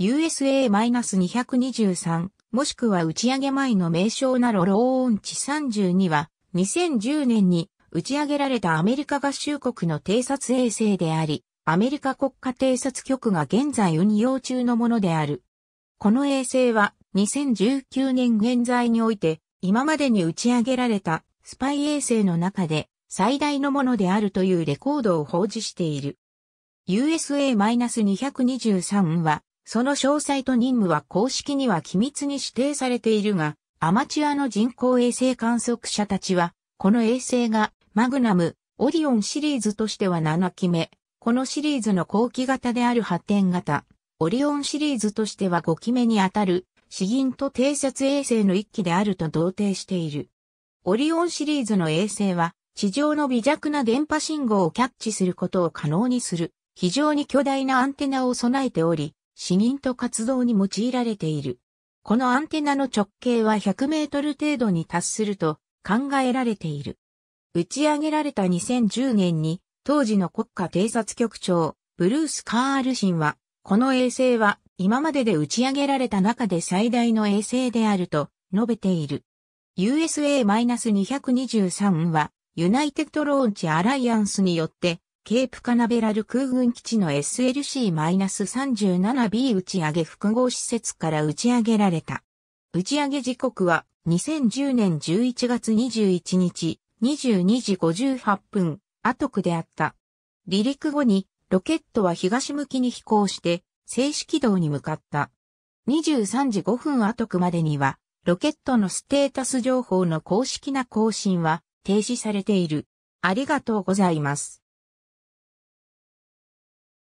USA-223 もしくは打ち上げ前の名称なロローオンチ32は2010年に打ち上げられたアメリカ合衆国の偵察衛星であり、アメリカ国家偵察局が現在運用中のものである。この衛星は2019年現在において今までに打ち上げられたスパイ衛星の中で最大のものであるというレコードを報じしている。USA-223 はその詳細と任務は公式には機密に指定されているが、アマチュアの人工衛星観測者たちは、この衛星がマグナム、オリオンシリーズとしては7期目、このシリーズの後期型である発展型、オリオンシリーズとしては5期目にあたる、詩吟と偵察衛星の1期であると同定している。オリオンシリーズの衛星は、地上の微弱な電波信号をキャッチすることを可能にする、非常に巨大なアンテナを備えており、死人と活動に用いられている。このアンテナの直径は100メートル程度に達すると考えられている。打ち上げられた2010年に当時の国家偵察局長ブルース・カールシンはこの衛星は今までで打ち上げられた中で最大の衛星であると述べている。USA-223 はユナイテッド・ローンチ・アライアンスによってケープカナベラル空軍基地の SLC-37B 打ち上げ複合施設から打ち上げられた。打ち上げ時刻は2010年11月21日22時58分、アトクであった。離陸後にロケットは東向きに飛行して静止軌道に向かった。23時5分アトクまでにはロケットのステータス情報の公式な更新は停止されている。ありがとうございます。